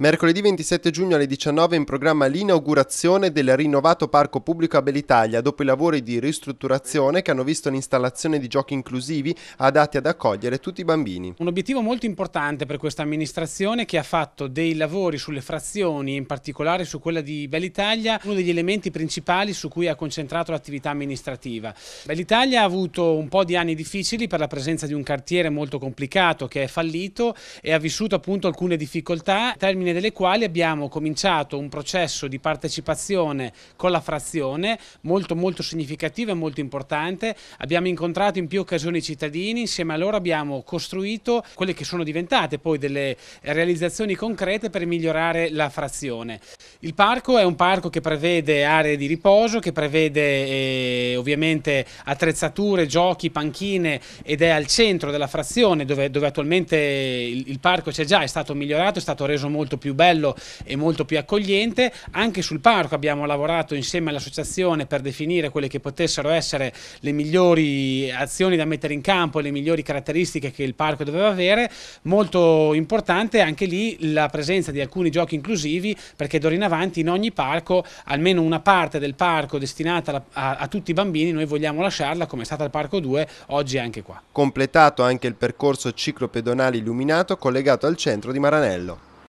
Mercoledì 27 giugno alle 19 in programma l'inaugurazione del rinnovato parco pubblico a Belitalia dopo i lavori di ristrutturazione che hanno visto l'installazione di giochi inclusivi adatti ad accogliere tutti i bambini. Un obiettivo molto importante per questa amministrazione che ha fatto dei lavori sulle frazioni, in particolare su quella di Bellitalia, uno degli elementi principali su cui ha concentrato l'attività amministrativa. Bellitalia ha avuto un po' di anni difficili per la presenza di un cartiere molto complicato che è fallito e ha vissuto appunto alcune difficoltà. Termine termine delle quali abbiamo cominciato un processo di partecipazione con la frazione molto molto significativo e molto importante. Abbiamo incontrato in più occasioni i cittadini, insieme a loro abbiamo costruito quelle che sono diventate poi delle realizzazioni concrete per migliorare la frazione. Il parco è un parco che prevede aree di riposo, che prevede eh, ovviamente attrezzature, giochi, panchine ed è al centro della frazione dove, dove attualmente il, il parco c'è già, è stato migliorato, è stato reso molto più bello e molto più accogliente. Anche sul parco abbiamo lavorato insieme all'associazione per definire quelle che potessero essere le migliori azioni da mettere in campo, le migliori caratteristiche che il parco doveva avere. Molto importante anche lì la presenza di alcuni giochi inclusivi perché d'ora in avanti in ogni parco almeno una parte del parco destinata a, a, a tutti i bambini noi vogliamo lasciarla come è stata il parco 2 oggi anche qua. Completato anche il percorso ciclopedonale illuminato collegato al centro di Maranello.